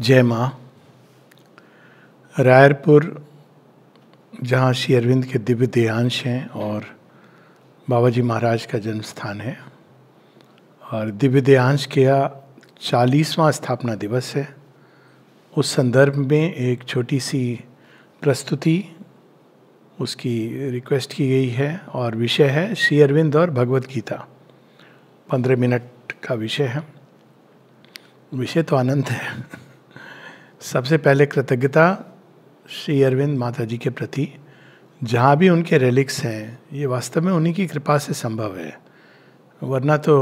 जय माँ रायरपुर जहाँ श्री अरविंद के दिव्य देहांश हैं और बाबा जी महाराज का जन्म स्थान है और दिव्य देहांश यहाँ चालीसवां स्थापना दिवस है उस संदर्भ में एक छोटी सी प्रस्तुति उसकी रिक्वेस्ट की गई है और विषय है श्री अरविंद और भगवत गीता पंद्रह मिनट का विषय है विषय तो आनंद है सबसे पहले कृतज्ञता श्री अरविंद माता जी के प्रति जहाँ भी उनके रेलिक्स हैं ये वास्तव में उन्हीं की कृपा से संभव है वरना तो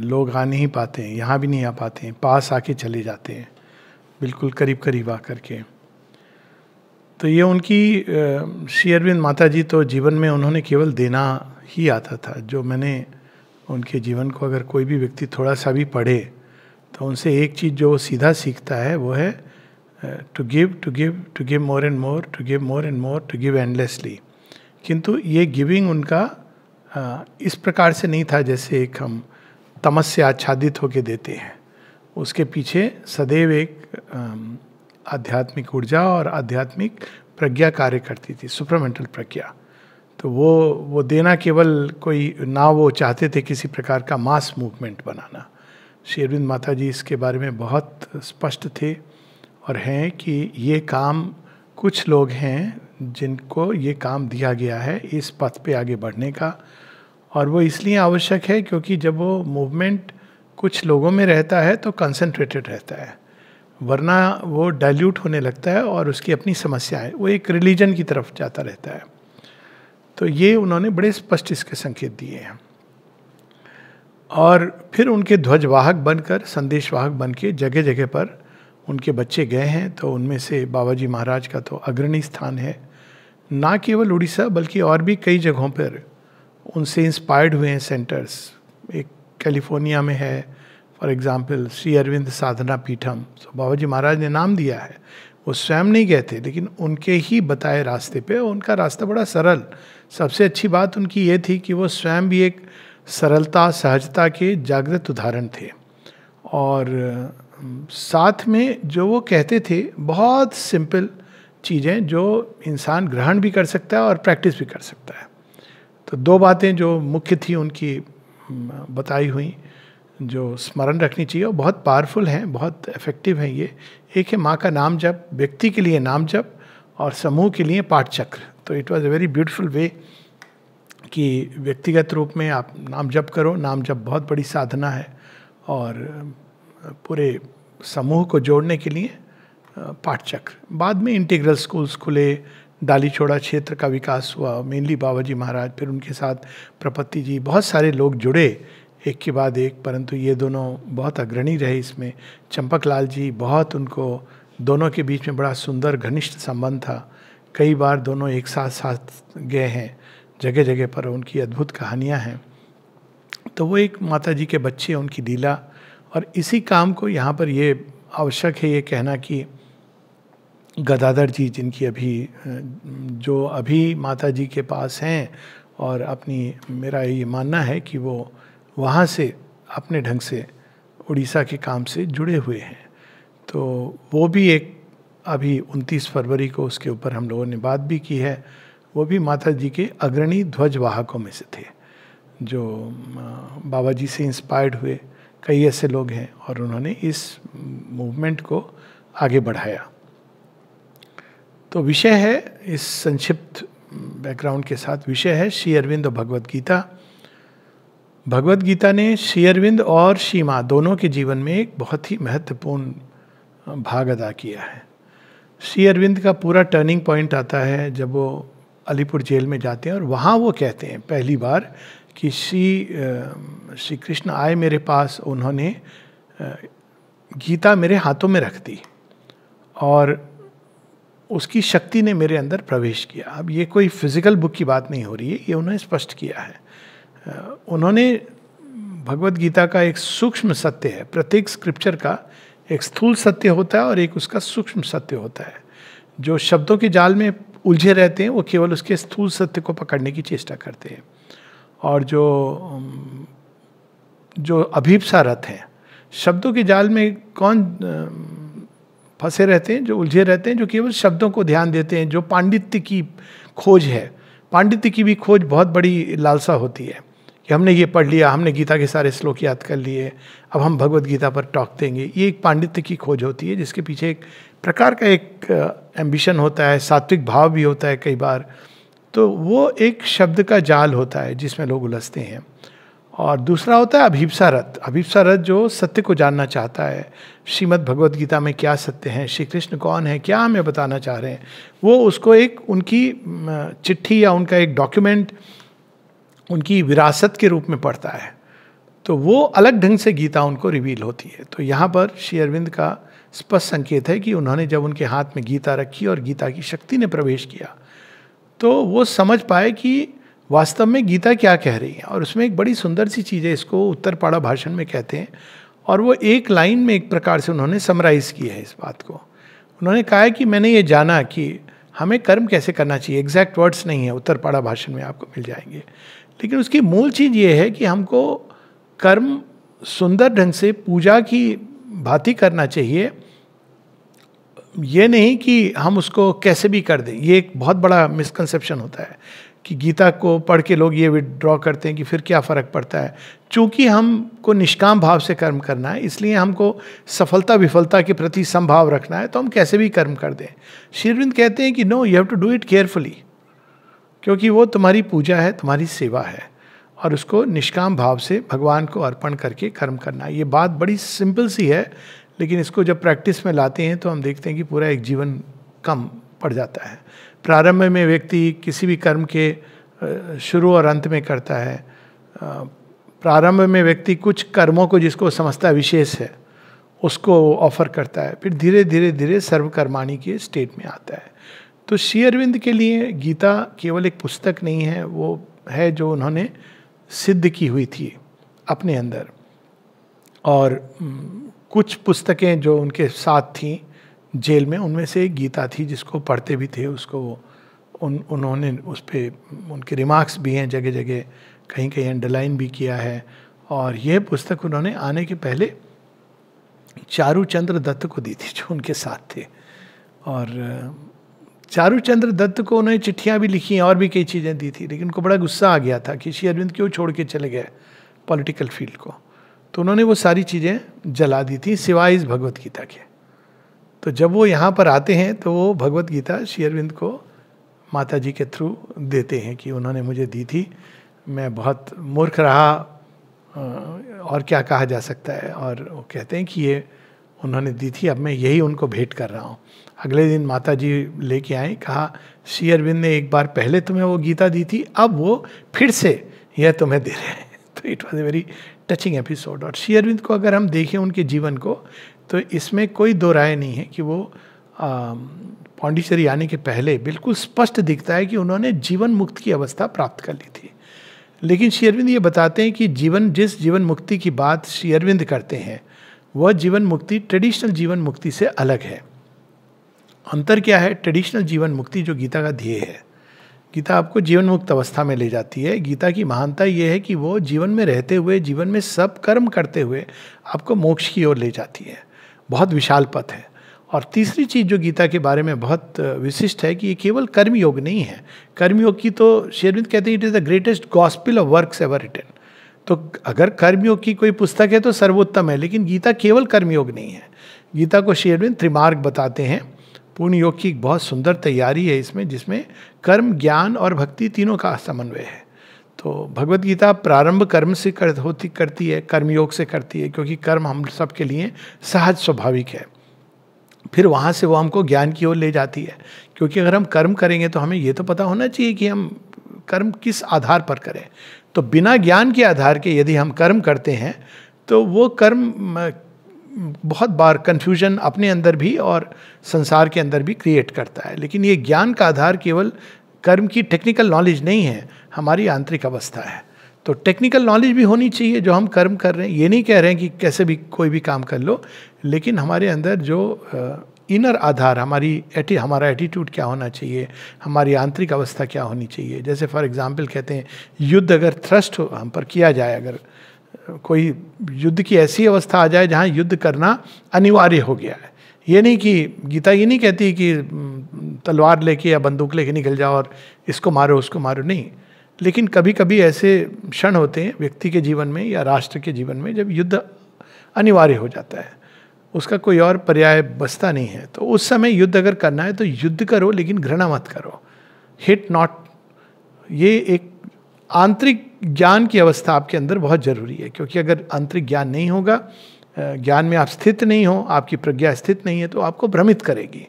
लोग आ नहीं पाते हैं यहाँ भी नहीं आ पाते हैं पास आके चले जाते हैं बिल्कुल करीब करीब आ करके तो ये उनकी श्री अरविंद माता जी तो जीवन में उन्होंने केवल देना ही आता था जो मैंने उनके जीवन को अगर कोई भी व्यक्ति थोड़ा सा भी पढ़े तो उनसे एक चीज़ जो सीधा सीखता है वो है to give to give to give more and more to give more and more to give endlessly किंतु ये गिविंग उनका इस प्रकार से नहीं था जैसे एक हम तमस से आच्छादित होकर देते हैं उसके पीछे सदैव एक आध्यात्मिक ऊर्जा और आध्यात्मिक प्रज्ञा कार्य करती थी सुपरमेंटल प्रज्ञा तो वो वो देना केवल कोई ना वो चाहते थे किसी प्रकार का मास मूवमेंट बनाना शेरविंद माता जी इसके बारे में बहुत स्पष्ट थे और हैं कि ये काम कुछ लोग हैं जिनको ये काम दिया गया है इस पथ पे आगे बढ़ने का और वो इसलिए आवश्यक है क्योंकि जब वो मूवमेंट कुछ लोगों में रहता है तो कंसंट्रेटेड रहता है वरना वो डाइल्यूट होने लगता है और उसकी अपनी समस्या है वो एक रिलीजन की तरफ जाता रहता है तो ये उन्होंने बड़े स्पष्ट इसके संकेत दिए हैं और फिर उनके ध्वजवाहक बनकर संदेशवाहक बन के जगह जगह पर उनके बच्चे गए हैं तो उनमें से बाबा जी महाराज का तो अग्रणी स्थान है ना केवल उड़ीसा बल्कि और भी कई जगहों पर उनसे इंस्पायर्ड हुए हैं सेंटर्स एक कैलिफोर्निया में है फॉर एग्जाम्पल श्री अरविंद साधना पीठम तो बाबा जी महाराज ने नाम दिया है वो स्वयं नहीं गए थे लेकिन उनके ही बताए रास्ते पे उनका रास्ता बड़ा सरल सबसे अच्छी बात उनकी ये थी कि वो स्वयं भी एक सरलता सहजता के जागृत उदाहरण थे और साथ में जो वो कहते थे बहुत सिंपल चीज़ें जो इंसान ग्रहण भी कर सकता है और प्रैक्टिस भी कर सकता है तो दो बातें जो मुख्य थी उनकी बताई हुई जो स्मरण रखनी चाहिए और बहुत पावरफुल हैं बहुत इफेक्टिव हैं ये एक है माँ का नाम जप व्यक्ति के लिए नाम जप और समूह के लिए पाठ चक्र तो it was a very beautiful way कि व्यक्तिगत रूप में आप नाम जप करो नाम जप बहुत बड़ी साधना है और पूरे समूह को जोड़ने के लिए पाठचक्र बाद में इंटीग्रल स्कूल्स खुले डाली छोड़ा क्षेत्र का विकास हुआ मेनली बाबा जी महाराज फिर उनके साथ प्रपत्ति जी बहुत सारे लोग जुड़े एक के बाद एक परंतु ये दोनों बहुत अग्रणी रहे इसमें चंपक लाल जी बहुत उनको दोनों के बीच में बड़ा सुंदर घनिष्ठ संबंध था कई बार दोनों एक साथ साथ गए हैं जगह जगह पर उनकी अद्भुत कहानियाँ हैं तो वो एक माता जी के बच्चे उनकी लीला और इसी काम को यहाँ पर ये आवश्यक है ये कहना कि गदाधर जी जिनकी अभी जो अभी माता जी के पास हैं और अपनी मेरा ये मानना है कि वो वहाँ से अपने ढंग से उड़ीसा के काम से जुड़े हुए हैं तो वो भी एक अभी 29 फरवरी को उसके ऊपर हम लोगों ने बात भी की है वो भी माता जी के अग्रणी ध्वजवाहकों में से थे जो बाबा जी से इंस्पायर्ड हुए कई ऐसे लोग हैं और उन्होंने इस मूवमेंट को आगे बढ़ाया तो विषय है इस संक्षिप्त बैकग्राउंड के साथ विषय है श्री अरविंद और भगवत गीता भगवत गीता ने श्री अरविंद और सीमा दोनों के जीवन में एक बहुत ही महत्वपूर्ण भाग अदा किया है श्री अरविंद का पूरा टर्निंग पॉइंट आता है जब वो अलीपुर जेल में जाते हैं और वहाँ वो कहते हैं पहली बार कि श्री श्री कृष्ण आए मेरे पास उन्होंने गीता मेरे हाथों में रख दी और उसकी शक्ति ने मेरे अंदर प्रवेश किया अब ये कोई फिजिकल बुक की बात नहीं हो रही है ये उन्होंने स्पष्ट किया है उन्होंने भगवत गीता का एक सूक्ष्म सत्य है प्रत्येक स्क्रिप्चर का एक स्थूल सत्य होता है और एक उसका सूक्ष्म सत्य होता है जो शब्दों के जाल में उलझे रहते हैं वो केवल उसके स्थूल सत्य को पकड़ने की चेष्टा करते हैं और जो जो अभीपसा रथ हैं शब्दों के जाल में कौन फंसे रहते हैं जो उलझे रहते हैं जो केवल शब्दों को ध्यान देते हैं जो पांडित्य की खोज है पांडित्य की भी खोज बहुत बड़ी लालसा होती है कि हमने ये पढ़ लिया हमने गीता के सारे श्लोक याद कर लिए अब हम भगवत गीता पर टॉक देंगे ये एक पांडित्य की खोज होती है जिसके पीछे एक प्रकार का एक एम्बिशन होता है सात्विक भाव भी होता है कई बार तो वो एक शब्द का जाल होता है जिसमें लोग उलझते हैं और दूसरा होता है अभिप्सा रथ अभिप्सा रथ जो सत्य को जानना चाहता है श्रीमद् भगवद गीता में क्या सत्य है श्री कृष्ण कौन है क्या हमें बताना चाह रहे हैं वो उसको एक उनकी चिट्ठी या उनका एक डॉक्यूमेंट उनकी विरासत के रूप में पढ़ता है तो वो अलग ढंग से गीता उनको रिवील होती है तो यहाँ पर श्री अरविंद का स्पष्ट संकेत है कि उन्होंने जब उनके हाथ में गीता रखी और गीता की शक्ति ने प्रवेश किया तो वो समझ पाए कि वास्तव में गीता क्या कह रही है और उसमें एक बड़ी सुंदर सी चीज़ है इसको उत्तरपाड़ा भाषण में कहते हैं और वो एक लाइन में एक प्रकार से उन्होंने समराइज की है इस बात को उन्होंने कहा है कि मैंने ये जाना कि हमें कर्म कैसे करना चाहिए एग्जैक्ट वर्ड्स नहीं है उत्तरपाड़ा भाषण में आपको मिल जाएंगे लेकिन उसकी मूल चीज़ ये है कि हमको कर्म सुंदर ढंग से पूजा की भांति करना चाहिए ये नहीं कि हम उसको कैसे भी कर दें ये एक बहुत बड़ा मिसकंसेप्शन होता है कि गीता को पढ़ के लोग ये विड्रॉ करते हैं कि फिर क्या फ़र्क पड़ता है चूँकि हमको निष्काम भाव से कर्म करना है इसलिए हमको सफलता विफलता के प्रति संभाव रखना है तो हम कैसे भी कर्म कर दें श्रीविंद कहते हैं कि no you have to do it carefully क्योंकि वो तुम्हारी पूजा है तुम्हारी सेवा है और उसको निष्काम भाव से भगवान को अर्पण करके कर्म करना है ये बात बड़ी सिंपल सी है लेकिन इसको जब प्रैक्टिस में लाते हैं तो हम देखते हैं कि पूरा एक जीवन कम पड़ जाता है प्रारंभ में व्यक्ति किसी भी कर्म के शुरू और अंत में करता है प्रारंभ में व्यक्ति कुछ कर्मों को जिसको समझता विशेष है उसको ऑफर करता है फिर धीरे धीरे धीरे सर्वकर्माणी के स्टेट में आता है तो श्री अरविंद के लिए गीता केवल एक पुस्तक नहीं है वो है जो उन्होंने सिद्ध की हुई थी अपने अंदर और कुछ पुस्तकें जो उनके साथ थीं जेल में उनमें से एक गीता थी जिसको पढ़ते भी थे उसको उन उन्होंने उस पर उनके रिमार्क्स भी हैं जगह जगह कहीं कहीं अंडरलाइन भी किया है और यह पुस्तक उन्होंने आने के पहले चारू चंद्र दत्त को दी थी जो उनके साथ थे और चारू चंद्र दत्त को उन्होंने चिट्ठियाँ भी लिखी और भी कई चीज़ें दी थी लेकिन उनको बड़ा गुस्सा आ गया था कि श्री अरविंद क्यों छोड़ के चले गए पॉलिटिकल फील्ड को तो उन्होंने वो सारी चीज़ें जला दी थी सिवाय इस भगवत गीता के तो जब वो यहाँ पर आते हैं तो वो भगवत गीता शेयरविंद को माता जी के थ्रू देते हैं कि उन्होंने मुझे दी थी मैं बहुत मूर्ख रहा और क्या कहा जा सकता है और वो कहते हैं कि ये उन्होंने दी थी अब मैं यही उनको भेंट कर रहा हूँ अगले दिन माता जी लेके आए कहा श्री अरविंद ने एक बार पहले तुम्हें वो गीता दी थी अब वो फिर से यह तुम्हें दे रहे हैं तो it was a very touching episode और श्री अरविंद को अगर हम देखें उनके जीवन को तो इसमें कोई दो राय नहीं है कि वो पांडिचेरी आने के पहले बिल्कुल स्पष्ट दिखता है कि उन्होंने जीवन मुक्त की अवस्था प्राप्त कर ली थी लेकिन श्री अरविंद ये बताते हैं कि जीवन जिस जीवन मुक्ति की बात श्री अरविंद करते हैं वह जीवन मुक्ति ट्रेडिशनल जीवन मुक्ति से अलग है अंतर क्या है ट्रेडिशनल जीवन मुक्ति जो गीता का ध्येय है गीता आपको जीवन मुक्त अवस्था में ले जाती है गीता की महानता ये है कि वो जीवन में रहते हुए जीवन में सब कर्म करते हुए आपको मोक्ष की ओर ले जाती है बहुत विशाल पथ है और तीसरी चीज़ जो गीता के बारे में बहुत विशिष्ट है कि ये केवल कर्मयोग नहीं है कर्मयोग की तो शेरविंद कहते हैं it is the greatest gospel of work ever written तो अगर कर्मयोग की कोई पुस्तक है तो सर्वोत्तम है लेकिन गीता केवल कर्मयोग नहीं है गीता को शेरविंद त्रिमार्ग बताते हैं पूर्ण योग की एक बहुत सुंदर तैयारी है इसमें जिसमें कर्म ज्ञान और भक्ति तीनों का समन्वय है तो भगवत गीता प्रारंभ कर्म से कर होती करती है कर्मयोग से करती है क्योंकि कर्म हम सब के लिए सहज स्वाभाविक है फिर वहाँ से वो हमको ज्ञान की ओर ले जाती है क्योंकि अगर हम कर्म करेंगे तो हमें ये तो पता होना चाहिए कि हम कर्म किस आधार पर करें तो बिना ज्ञान के आधार के यदि हम कर्म करते हैं तो वो कर्म बहुत बार कन्फ्यूजन अपने अंदर भी और संसार के अंदर भी क्रिएट करता है लेकिन ये ज्ञान का आधार केवल कर्म की टेक्निकल नॉलेज नहीं है हमारी आंतरिक अवस्था है तो टेक्निकल नॉलेज भी होनी चाहिए जो हम कर्म कर रहे हैं ये नहीं कह रहे हैं कि कैसे भी कोई भी काम कर लो लेकिन हमारे अंदर जो इनर आधार हमारी एटी हमारा एटीट्यूड क्या होना चाहिए हमारी आंतरिक अवस्था क्या होनी चाहिए जैसे फॉर एग्जाम्पल कहते हैं युद्ध अगर थ्रस्ट हो हम पर किया जाए अगर कोई युद्ध की ऐसी अवस्था आ जाए जहाँ युद्ध करना अनिवार्य हो गया है ये नहीं कि गीता ये नहीं कहती कि तलवार लेके या बंदूक लेके निकल जाओ और इसको मारो उसको मारो नहीं लेकिन कभी कभी ऐसे क्षण होते हैं व्यक्ति के जीवन में या राष्ट्र के जीवन में जब युद्ध अनिवार्य हो जाता है उसका कोई और पर्याय बसता नहीं है तो उस समय युद्ध अगर करना है तो युद्ध करो लेकिन घृणा मत करो हिट नॉट ये एक आंतरिक ज्ञान की अवस्था आपके अंदर बहुत ज़रूरी है क्योंकि अगर आंतरिक ज्ञान नहीं होगा ज्ञान में आप स्थित नहीं हो आपकी प्रज्ञा स्थित नहीं है तो आपको भ्रमित करेगी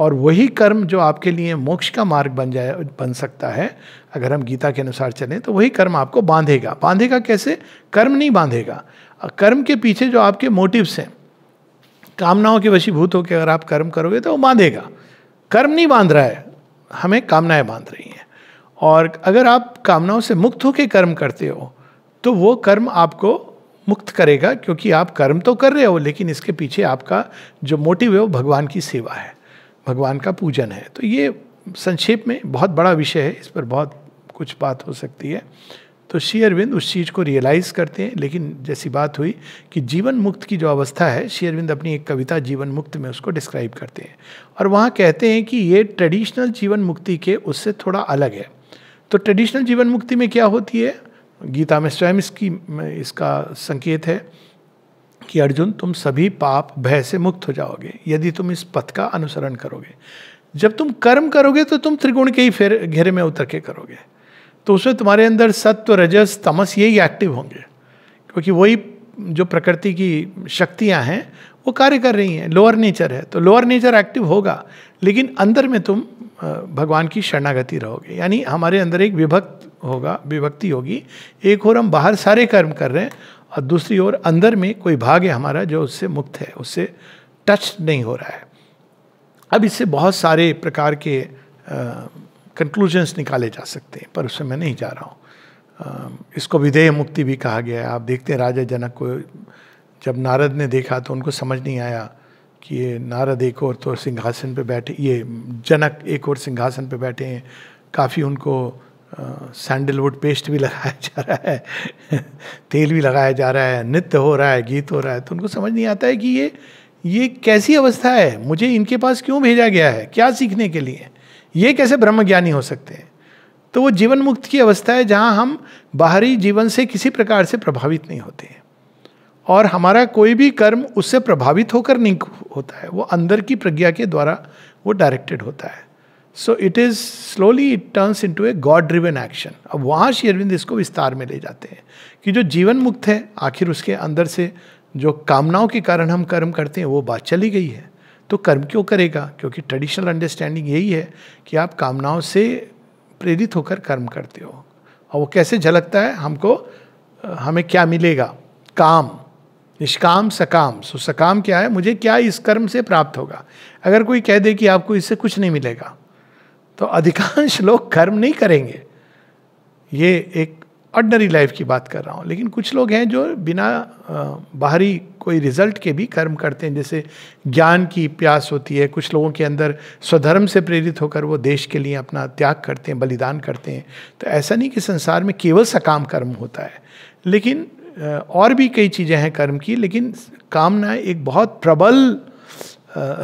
और वही कर्म जो आपके लिए मोक्ष का मार्ग बन जाए बन सकता है अगर हम गीता के अनुसार चलें तो वही कर्म आपको बांधेगा बांधेगा कैसे कर्म नहीं बांधेगा कर्म के पीछे जो आपके मोटिव्स हैं कामनाओं के वशीभूत होकर अगर आप कर्म करोगे तो वो बांधेगा कर्म नहीं बांध रहा है हमें कामनाएं बांध रही हैं और अगर आप कामनाओं से मुक्त होकर कर्म करते हो तो वो कर्म आपको मुक्त करेगा क्योंकि आप कर्म तो कर रहे हो लेकिन इसके पीछे आपका जो मोटिव है वो भगवान की सेवा है भगवान का पूजन है तो ये संक्षेप में बहुत बड़ा विषय है इस पर बहुत कुछ बात हो सकती है तो श्री अरविंद उस चीज़ को रियलाइज़ करते हैं लेकिन जैसी बात हुई कि जीवन मुक्त की जो अवस्था है श्री अरविंद अपनी एक कविता जीवन मुक्त में उसको डिस्क्राइब करते हैं और वहाँ कहते हैं कि ये ट्रेडिशनल जीवन मुक्ति के उससे थोड़ा अलग है तो ट्रेडिशनल जीवन मुक्ति में क्या होती है गीता में स्वयं इसकी इसका संकेत है कि अर्जुन तुम सभी पाप भय से मुक्त हो जाओगे यदि तुम इस पथ का अनुसरण करोगे जब तुम कर्म करोगे तो तुम त्रिगुण के ही फेर घेरे में उतर के करोगे तो उसमें तुम्हारे अंदर सत्व रजस तमस यही एक्टिव होंगे क्योंकि वही जो प्रकृति की शक्तियाँ हैं वो कार्य कर रही हैं लोअर नेचर है तो लोअर नेचर एक्टिव होगा लेकिन अंदर में तुम भगवान की शरणागति रहोगे यानी हमारे अंदर एक विभक्त होगा विभक्ति होगी एक और हम बाहर सारे कर्म कर रहे हैं और दूसरी ओर अंदर में कोई भाग है हमारा जो उससे मुक्त है उससे टच नहीं हो रहा है अब इससे बहुत सारे प्रकार के कंक्लूजन्स निकाले जा सकते हैं पर उससे मैं नहीं जा रहा हूँ इसको विधेय मुक्ति भी कहा गया है आप देखते हैं राजा जनक को जब नारद ने देखा तो उनको समझ नहीं आया कि ये नारद एक और तो सिंहासन पे बैठे ये जनक एक और सिंहासन पे बैठे हैं काफ़ी उनको सैंडलवुड पेस्ट भी लगाया जा रहा है तेल भी लगाया जा रहा है नृत्य हो रहा है गीत हो रहा है तो उनको समझ नहीं आता है कि ये ये कैसी अवस्था है मुझे इनके पास क्यों भेजा गया है क्या सीखने के लिए ये कैसे ब्रह्म ज्ञानी हो सकते हैं तो वो जीवन मुक्त की अवस्था है जहाँ हम बाहरी जीवन से किसी प्रकार से प्रभावित नहीं होते हैं और हमारा कोई भी कर्म उससे प्रभावित होकर नहीं होता है वो अंदर की प्रज्ञा के द्वारा वो डायरेक्टेड होता है so it is slowly it turns into a god driven action अब वहाँ श्री अरविंद इसको विस्तार में ले जाते हैं कि जो जीवन मुक्त है आखिर उसके अंदर से जो कामनाओं के कारण हम कर्म करते हैं वो बात चली गई है तो कर्म क्यों करेगा क्योंकि ट्रेडिशनल अंडरस्टैंडिंग यही है कि आप कामनाओं से प्रेरित होकर कर्म करते हो और वो कैसे झलकता है हमको हमें क्या मिलेगा काम निष्काम सकाम सो सकाम क्या है मुझे क्या इस कर्म से प्राप्त होगा अगर कोई कह दे कि आपको इससे कुछ नहीं मिलेगा तो अधिकांश लोग कर्म नहीं करेंगे ये एक ऑर्डनरी लाइफ की बात कर रहा हूँ लेकिन कुछ लोग हैं जो बिना बाहरी कोई रिजल्ट के भी कर्म करते हैं जैसे ज्ञान की प्यास होती है कुछ लोगों के अंदर स्वधर्म से प्रेरित होकर वो देश के लिए अपना त्याग करते हैं बलिदान करते हैं तो ऐसा नहीं कि संसार में केवल सकाम कर्म होता है लेकिन और भी कई चीज़ें हैं कर्म की लेकिन कामना एक बहुत प्रबल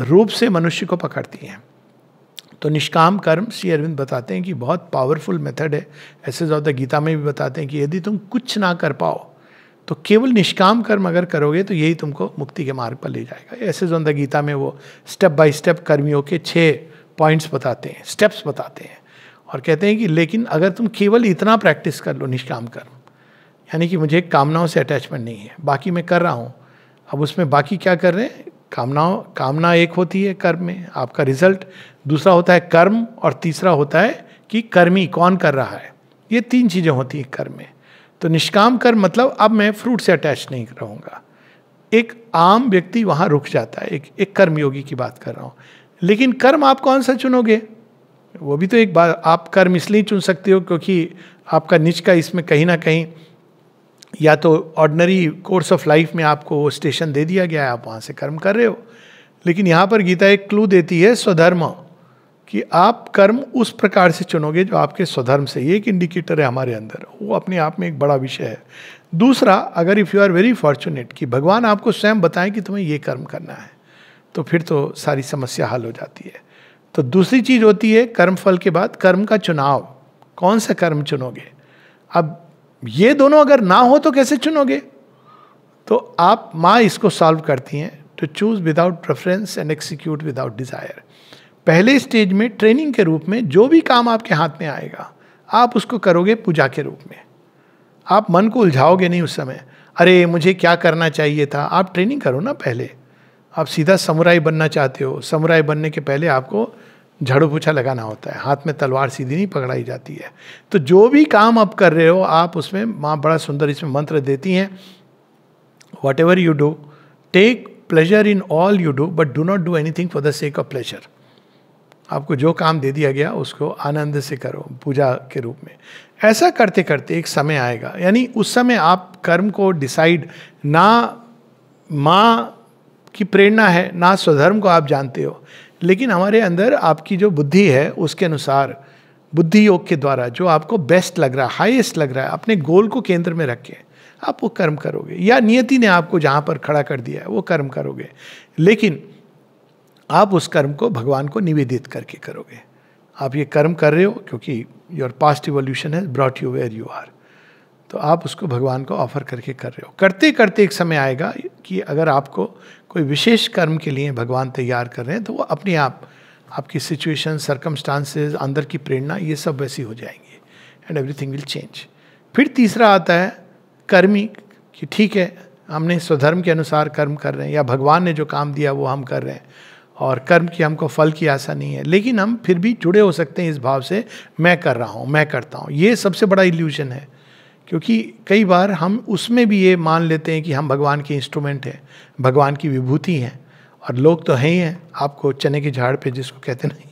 रूप से मनुष्य को पकड़ती हैं तो निष्काम कर्म श्री अरविंद बताते हैं कि बहुत पावरफुल मेथड है ऐसे ज़्यादा गीता में भी बताते हैं कि यदि तुम कुछ ना कर पाओ तो केवल निष्काम कर्म अगर करोगे तो यही तुमको मुक्ति के मार्ग पर ले जाएगा ऐसे जो गीता में वो स्टेप बाय स्टेप कर्मियों के छः पॉइंट्स बताते हैं स्टेप्स बताते हैं और कहते हैं कि लेकिन अगर तुम केवल इतना प्रैक्टिस कर लो निष्काम कर्म यानी कि मुझे कामनाओं से अटैचमेंट नहीं है बाकी मैं कर रहा हूँ अब उसमें बाकी क्या कर रहे हैं कामनाओं कामना एक होती है कर्म में आपका रिजल्ट दूसरा होता है कर्म और तीसरा होता है कि कर्मी कौन कर रहा है ये तीन चीज़ें होती हैं कर्म में तो निष्काम कर्म मतलब अब मैं फ्रूट से अटैच नहीं रहूँगा एक आम व्यक्ति वहाँ रुक जाता है एक एक कर्मयोगी की बात कर रहा हूँ लेकिन कर्म आप कौन सा चुनोगे वो भी तो एक बात आप कर्म इसलिए चुन सकते हो क्योंकि आपका निच का इसमें कहीं ना कहीं या तो ऑर्डनरी कोर्स ऑफ लाइफ में आपको वो स्टेशन दे दिया गया है आप वहाँ से कर्म कर रहे हो लेकिन यहाँ पर गीता एक क्लू देती है स्वधर्म कि आप कर्म उस प्रकार से चुनोगे जो आपके स्वधर्म से ये एक इंडिकेटर है हमारे अंदर वो अपने आप में एक बड़ा विषय है दूसरा अगर if you are very fortunate कि भगवान आपको स्वयं बताएं कि तुम्हें ये कर्म करना है तो फिर तो सारी समस्या हल हो जाती है तो दूसरी चीज़ होती है कर्म फल के बाद कर्म का चुनाव कौन सा कर्म चुनोगे अब ये दोनों अगर ना हो तो कैसे चुनोगे तो आप माँ इसको सॉल्व करती हैं to choose without preference and execute without desire पहले स्टेज में ट्रेनिंग के रूप में जो भी काम आपके हाथ में आएगा आप उसको करोगे पूजा के रूप में आप मन को उलझाओगे नहीं उस समय अरे मुझे क्या करना चाहिए था आप ट्रेनिंग करो ना पहले आप सीधा समुराई बनना चाहते हो समुराई बनने के पहले आपको झाड़ू पोछा लगाना होता है हाथ में तलवार सीधी नहीं पकड़ाई जाती है तो जो भी काम आप कर रहे हो आप उसमें माँ बड़ा सुंदर इसमें मंत्र देती हैं whatever you do take pleasure in all you do but do not do anything for the sake of pleasure आपको जो काम दे दिया गया उसको आनंद से करो पूजा के रूप में ऐसा करते करते एक समय आएगा यानी उस समय आप कर्म को डिसाइड ना माँ की प्रेरणा है ना स्वधर्म को आप जानते हो लेकिन हमारे अंदर आपकी जो बुद्धि है उसके अनुसार बुद्धि योग के द्वारा जो आपको बेस्ट लग रहा है हाइएस्ट लग रहा है अपने गोल को केंद्र में रखें आप वो कर्म करोगे या नियति ने आपको जहाँ पर खड़ा कर दिया है वो कर्म करोगे लेकिन आप उस कर्म को भगवान को निवेदित करके करोगे आप ये कर्म कर रहे हो क्योंकि योर पास्ट इवोल्यूशन है brought you where you are तो आप उसको भगवान को ऑफर करके कर रहे हो करते करते एक समय आएगा कि अगर आपको कोई विशेष कर्म के लिए भगवान तैयार कर रहे हैं तो वो अपने आप आपकी सिचुएशन सर्कमस्टांसेस अंदर की प्रेरणा ये सब वैसी हो जाएंगी एंड एवरीथिंग विल चेंज फिर तीसरा आता है कर्मी कि ठीक है हमने स्वधर्म के अनुसार कर्म कर रहे हैं या भगवान ने जो काम दिया वो हम कर रहे हैं और कर्म की हमको फल की आशा नहीं है लेकिन हम फिर भी जुड़े हो सकते हैं इस भाव से मैं कर रहा हूँ मैं करता हूँ ये सबसे बड़ा इल्यूजन है क्योंकि कई बार हम उसमें भी ये मान लेते हैं कि हम भगवान के इंस्ट्रूमेंट हैं भगवान की विभूति हैं और लोग तो हैं ही हैं आपको चने के झाड़ पे जिसको कहते नहीं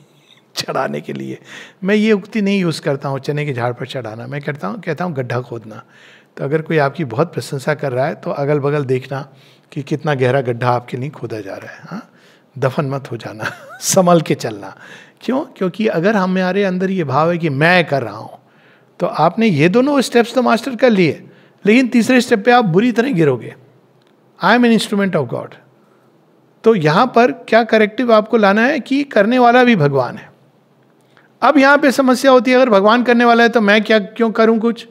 चढ़ाने के लिए मैं ये उक्ति नहीं यूज़ करता हूँ चने के झाड़ पर चढ़ाना मैं करता हूँ कहता हूँ गड्ढा खोदना तो अगर कोई आपकी बहुत प्रशंसा कर रहा है तो अगल बगल देखना कि कितना गहरा गड्ढा आपके लिए खोदा जा रहा है हाँ दफन मत हो जाना संभल के चलना क्यों क्योंकि अगर हमारे अंदर ये भाव है कि मैं कर रहा हूँ तो आपने ये दोनों स्टेप्स तो मास्टर कर लिए लेकिन तीसरे स्टेप पे आप बुरी तरह गिरोगे I am an instrument of God तो यहां पर क्या करेक्टिव आपको लाना है कि करने वाला भी भगवान है अब यहां पे समस्या होती है अगर भगवान करने वाला है तो मैं क्या क्यों करूं कुछ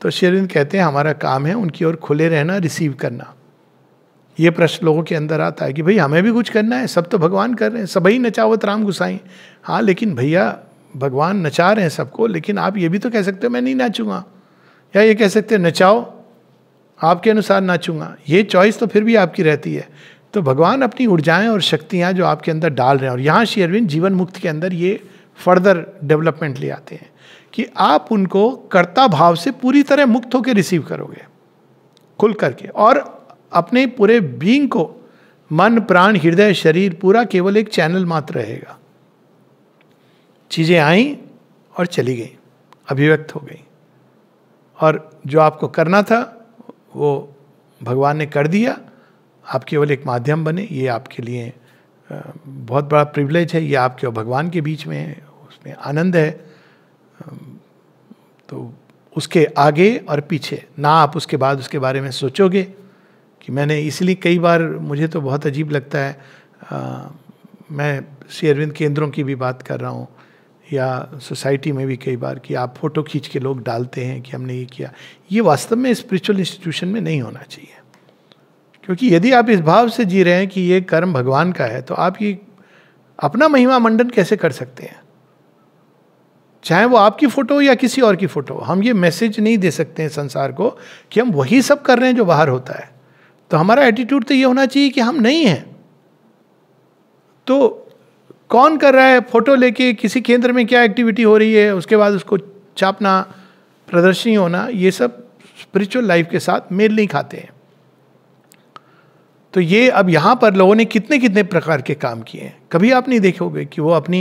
तो शेरिंद कहते हैं हमारा काम है उनकी ओर खुले रहना रिसीव करना ये प्रश्न लोगों के अंदर आता है कि भाई हमें भी कुछ करना है सब तो भगवान कर रहे हैं सभी नचावत राम गुसाई हाँ लेकिन भैया भगवान नचा रहे हैं सबको लेकिन आप ये भी तो कह सकते हो मैं नहीं नाचूंगा या ये कह सकते नचाओ आपके अनुसार नाचूंगा ये चॉइस तो फिर भी आपकी रहती है तो भगवान अपनी ऊर्जाएं और शक्तियां जो आपके अंदर डाल रहे हैं और यहाँ अरविंद जीवन मुक्त के अंदर ये फर्दर डेवलपमेंट ले आते हैं कि आप उनको कर्ता भाव से पूरी तरह मुक्त होकर रिसीव करोगे खुल करके और अपने पूरे बींग को मन प्राण हृदय शरीर पूरा केवल एक चैनल मात्र रहेगा चीज़ें आई और चली गई अभिव्यक्त हो गई और जो आपको करना था वो भगवान ने कर दिया आप केवल एक माध्यम बने ये आपके लिए बहुत बड़ा प्रिविलेज है ये आपके और भगवान के बीच में है उसमें आनंद है तो उसके आगे और पीछे ना आप उसके बाद उसके बारे में सोचोगे कि मैंने इसलिए कई बार मुझे तो बहुत अजीब लगता है आ, मैं श्री अरविंद केंद्रों की भी बात कर रहा हूँ या सोसाइटी में भी कई बार कि आप फोटो खींच के लोग डालते हैं कि हमने ये किया ये वास्तव में स्पिरिचुअल इंस्टीट्यूशन में नहीं होना चाहिए क्योंकि यदि आप इस भाव से जी रहे हैं कि ये कर्म भगवान का है तो आप ये अपना महिमा मंडन कैसे कर सकते हैं चाहे वो आपकी फोटो हो या किसी और की फोटो हो हम ये मैसेज नहीं दे सकते हैं संसार को कि हम वही सब कर रहे हैं जो बाहर होता है तो हमारा एटीट्यूड तो ये होना चाहिए कि हम नहीं हैं तो कौन कर रहा है फोटो लेके किसी केंद्र में क्या एक्टिविटी हो रही है उसके बाद उसको छापना प्रदर्शनी होना ये सब स्पिरिचुअल लाइफ के साथ मेल नहीं खाते हैं तो ये अब यहाँ पर लोगों ने कितने कितने प्रकार के काम किए हैं कभी आप नहीं देखोगे कि वो अपनी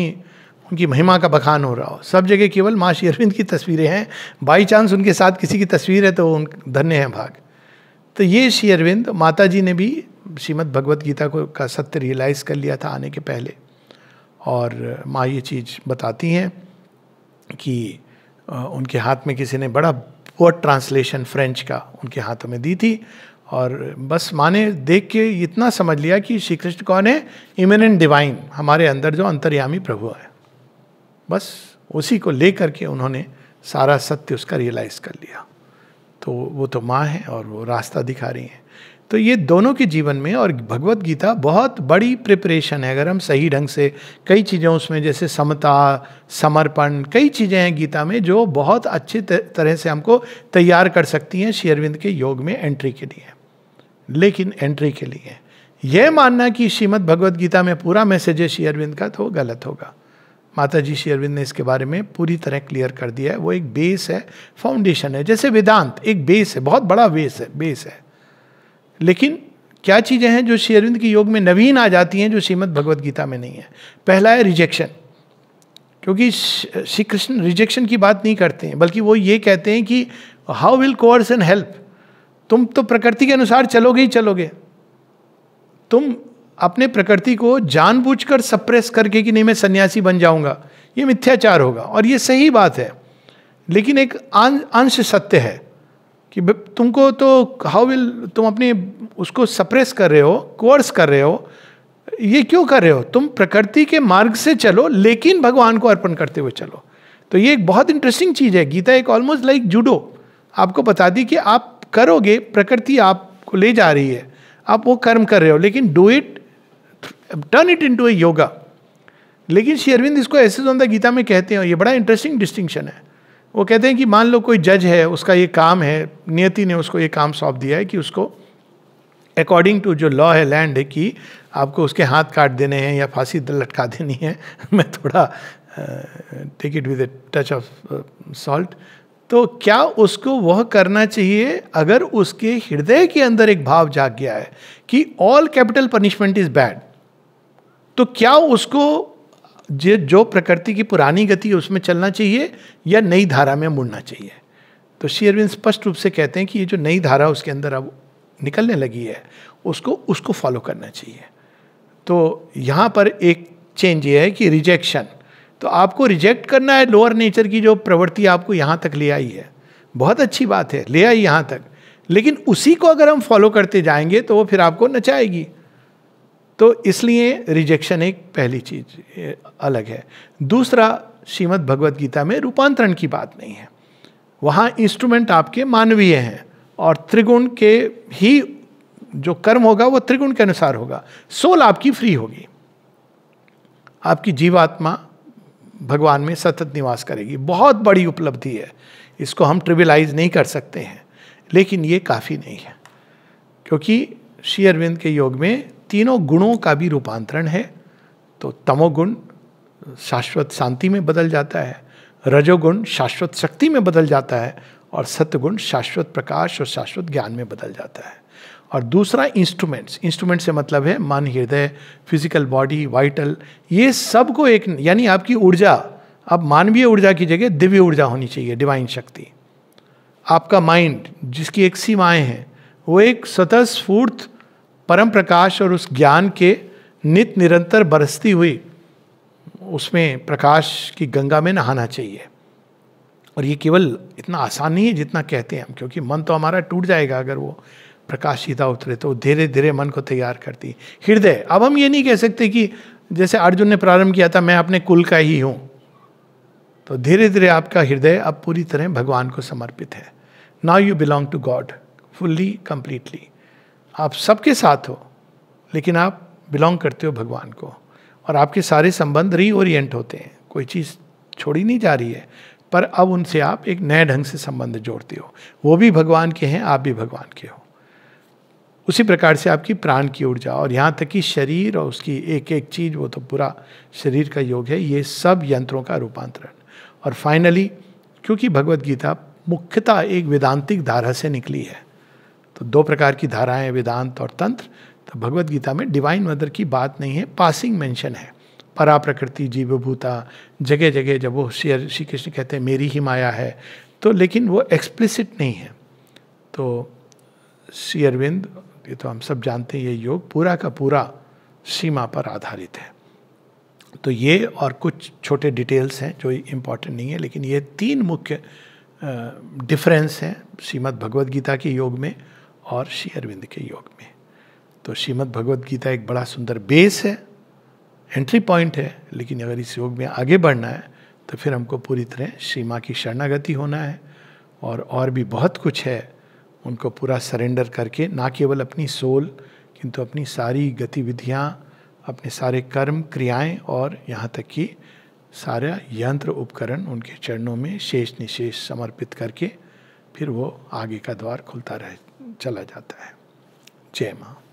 उनकी महिमा का बखान हो रहा हो सब जगह केवल माँ श्री अरविंद की तस्वीरें हैं बाई चांस उनके साथ किसी की तस्वीर है तो उन धन्य हैं भाग तो ये श्री अरविंद माता जी ने भी श्रीमद भगवद गीता को का सत्य रियलाइज कर लिया था आने के पहले और माँ ये चीज़ बताती हैं कि उनके हाथ में किसी ने बड़ा वर्ड ट्रांसलेशन फ्रेंच का उनके हाथों में दी थी और बस माँ ने देख के इतना समझ लिया कि श्री कृष्ण कौन है इमिनेंट डिवाइन हमारे अंदर जो अंतर्यामी प्रभु है बस उसी को ले करके उन्होंने सारा सत्य उसका रियलाइज़ कर लिया तो वो तो माँ है और वो रास्ता दिखा रही हैं तो ये दोनों के जीवन में और भगवत गीता बहुत बड़ी प्रिपरेशन है अगर हम सही ढंग से कई चीज़ें उसमें जैसे समता समर्पण कई चीज़ें हैं गीता में जो बहुत अच्छे तरह से हमको तैयार कर सकती हैं शेयरविंद के योग में एंट्री के लिए लेकिन एंट्री के लिए यह मानना कि श्रीमद भगवद गीता में पूरा मैसेज है शेयरविंद का तो गलत होगा माता जी श्री अरविंद ने इसके बारे में पूरी तरह क्लियर कर दिया है वो एक बेस है फाउंडेशन है जैसे वेदांत एक बेस है बहुत बड़ा बेस है बेस है लेकिन क्या चीज़ें हैं जो श्री अरविंद के योग में नवीन आ जाती हैं जो श्रीमद भगवद गीता में नहीं है पहला है रिजेक्शन क्योंकि श्री कृष्ण रिजेक्शन की बात नहीं करते हैं बल्कि वो ये कहते हैं कि how will course and help तुम तो प्रकृति के अनुसार चलोगे ही चलोगे तुम अपने प्रकृति को जानबूझकर सप्रेस करके कि नहीं मैं सन्यासी बन जाऊंगा ये मिथ्याचार होगा और ये सही बात है लेकिन एक अंश सत्य है कि तुमको तो हाउ विल तुम अपने उसको सप्रेस कर रहे हो कोर्स कर रहे हो ये क्यों कर रहे हो तुम प्रकृति के मार्ग से चलो लेकिन भगवान को अर्पण करते हुए चलो तो ये एक बहुत इंटरेस्टिंग चीज़ है गीता एक ऑलमोस्ट लाइक जूडो आपको बता दी कि आप करोगे प्रकृति आपको ले जा रही है आप वो कर्म कर रहे हो लेकिन do it turn it into a yoga लेकिन श्री अरविंद इसको ऐसे जोंदा गीता में कहते हैं ये बड़ा इंटरेस्टिंग डिस्टिंक्शन है वो कहते हैं कि मान लो कोई जज है उसका ये काम है नियति ने उसको ये काम सौंप दिया है कि उसको अकॉर्डिंग टू जो लॉ है लैंड है कि आपको उसके हाथ काट देने हैं या फांसी लटका देनी है मैं थोड़ा take it with a touch of salt तो क्या उसको वह करना चाहिए अगर उसके हृदय के अंदर एक भाव जाग गया है कि all capital punishment is bad तो क्या उसको जो जो प्रकृति की पुरानी गति है उसमें चलना चाहिए या नई धारा में मुड़ना चाहिए तो शेयरविंद स्पष्ट रूप से कहते हैं कि ये जो नई धारा उसके अंदर अब निकलने लगी है उसको उसको फॉलो करना चाहिए तो यहाँ पर एक चेंज ये है कि रिजेक्शन तो आपको रिजेक्ट करना है लोअर नेचर की जो प्रवृत्ति आपको यहाँ तक ले आई है बहुत अच्छी बात है ले आई यहाँ तक लेकिन उसी को अगर हम फॉलो करते जाएंगे तो वो फिर आपको नचाएगी तो इसलिए रिजेक्शन एक पहली चीज अलग है दूसरा श्रीमद भगवत गीता में रूपांतरण की बात नहीं है वहाँ इंस्ट्रूमेंट आपके मानवीय हैं और त्रिगुण के ही जो कर्म होगा वो त्रिगुण के अनुसार होगा सोल आपकी फ्री होगी आपकी जीवात्मा भगवान में सतत निवास करेगी बहुत बड़ी उपलब्धि है इसको हम ट्रिविलाइज नहीं कर सकते हैं लेकिन ये काफ़ी नहीं है क्योंकि श्री अरविंद के योग में तीनों गुणों का भी रूपांतरण है तो तमोगुण शाश्वत शांति में बदल जाता है रजोगुण शाश्वत शक्ति में बदल जाता है और सत्यगुण शाश्वत प्रकाश और शाश्वत ज्ञान में बदल जाता है और दूसरा इंस्ट्रूमेंट्स इंस्ट्रूमेंट से मतलब है मन हृदय फिजिकल बॉडी वाइटल ये सब को एक यानी आपकी ऊर्जा अब मानवीय ऊर्जा की जगह दिव्य ऊर्जा होनी चाहिए डिवाइन शक्ति आपका माइंड जिसकी एक सीमाएं हैं वो एक स्वतः स्फूर्त परम प्रकाश और उस ज्ञान के नित निरंतर बरसती हुई उसमें प्रकाश की गंगा में नहाना चाहिए और ये केवल इतना आसान नहीं है जितना कहते हैं हम क्योंकि मन तो हमारा टूट जाएगा अगर वो प्रकाश सीधा उतरे तो धीरे धीरे मन को तैयार करती हृदय अब हम ये नहीं कह सकते कि जैसे अर्जुन ने प्रारंभ किया था मैं अपने कुल का ही हूँ तो धीरे धीरे आपका हृदय अब पूरी तरह भगवान को समर्पित है now you belong to God fully completely आप सबके साथ हो लेकिन आप बिलोंग करते हो भगवान को और आपके सारे संबंध रीओरिएंट होते हैं कोई चीज़ छोड़ी नहीं जा रही है पर अब उनसे आप एक नए ढंग से संबंध जोड़ते हो वो भी भगवान के हैं आप भी भगवान के हो उसी प्रकार से आपकी प्राण की ऊर्जा और यहाँ तक कि शरीर और उसकी एक एक चीज वो तो पूरा शरीर का योग है ये सब यंत्रों का रूपांतरण और फाइनली क्योंकि भगवत गीता मुख्यतः एक वेदांतिक धारा से निकली है तो दो प्रकार की धाराएं वेदांत और तंत्र तो भगवत गीता में डिवाइन मदर की बात नहीं है पासिंग मेंशन है परा प्रकृति जीवभूता जगह जगह जब वो श्री श्री कृष्ण कहते हैं मेरी ही माया है तो लेकिन वो एक्सप्लिसिट नहीं है तो श्री अरविंद ये तो हम सब जानते हैं ये योग पूरा का पूरा सीमा पर आधारित है तो ये और कुछ छोटे डिटेल्स हैं जो इम्पॉर्टेंट नहीं है लेकिन ये तीन मुख्य डिफरेंस हैं श्रीमद् भगवद गीता के योग में और श्री अरविंद के योग में तो श्रीमद् भगवद गीता एक बड़ा सुंदर बेस है एंट्री पॉइंट है लेकिन अगर इस योग में आगे बढ़ना है तो फिर हमको पूरी तरह श्री माँ की शरणागति होना है और और भी बहुत कुछ है उनको पूरा सरेंडर करके ना केवल अपनी सोल किंतु अपनी सारी गतिविधियाँ अपने सारे कर्म क्रियाएं और यहाँ तक कि सारा यंत्र उपकरण उनके चरणों में शेष निशेष समर्पित करके फिर वो आगे का द्वार खुलता रहे चला जाता है जय माँ